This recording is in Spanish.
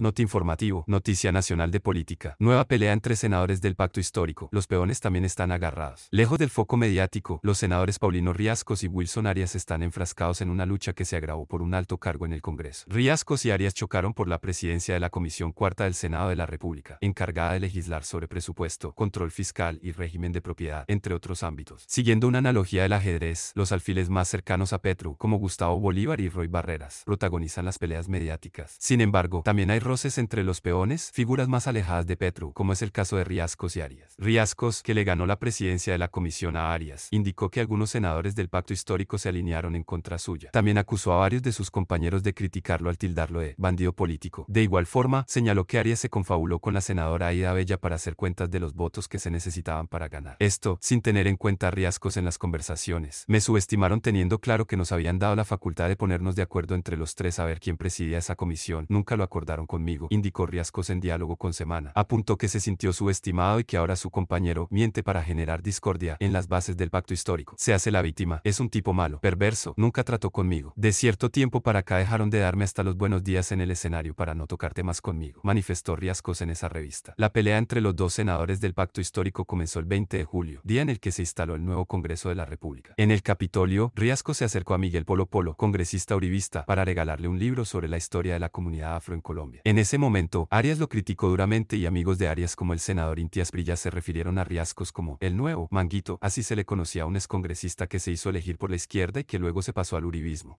Nota informativo, Noticia Nacional de Política. Nueva pelea entre senadores del pacto histórico. Los peones también están agarrados. Lejos del foco mediático, los senadores Paulino Riascos y Wilson Arias están enfrascados en una lucha que se agravó por un alto cargo en el Congreso. Riascos y Arias chocaron por la presidencia de la Comisión Cuarta del Senado de la República, encargada de legislar sobre presupuesto, control fiscal y régimen de propiedad, entre otros ámbitos. Siguiendo una analogía del ajedrez, los alfiles más cercanos a Petro, como Gustavo Bolívar y Roy Barreras, protagonizan las peleas mediáticas. Sin embargo, también hay roces entre los peones, figuras más alejadas de Petro, como es el caso de Riascos y Arias. Riascos, que le ganó la presidencia de la comisión a Arias, indicó que algunos senadores del pacto histórico se alinearon en contra suya. También acusó a varios de sus compañeros de criticarlo al tildarlo de bandido político. De igual forma, señaló que Arias se confabuló con la senadora Aida Bella para hacer cuentas de los votos que se necesitaban para ganar. Esto, sin tener en cuenta Riascos en las conversaciones. Me subestimaron teniendo claro que nos habían dado la facultad de ponernos de acuerdo entre los tres a ver quién presidía esa comisión. Nunca lo acordaron con indicó Riascos en diálogo con Semana. Apuntó que se sintió subestimado y que ahora su compañero miente para generar discordia en las bases del pacto histórico. Se hace la víctima, es un tipo malo, perverso, nunca trató conmigo. De cierto tiempo para acá dejaron de darme hasta los buenos días en el escenario para no tocarte más conmigo, manifestó Riascos en esa revista. La pelea entre los dos senadores del pacto histórico comenzó el 20 de julio, día en el que se instaló el nuevo Congreso de la República. En el Capitolio, Riascos se acercó a Miguel Polo Polo, congresista uribista, para regalarle un libro sobre la historia de la comunidad afro en Colombia. En ese momento, Arias lo criticó duramente y amigos de Arias como el senador Intias Brilla se refirieron a Riascos como el nuevo Manguito, así se le conocía a un excongresista que se hizo elegir por la izquierda y que luego se pasó al uribismo.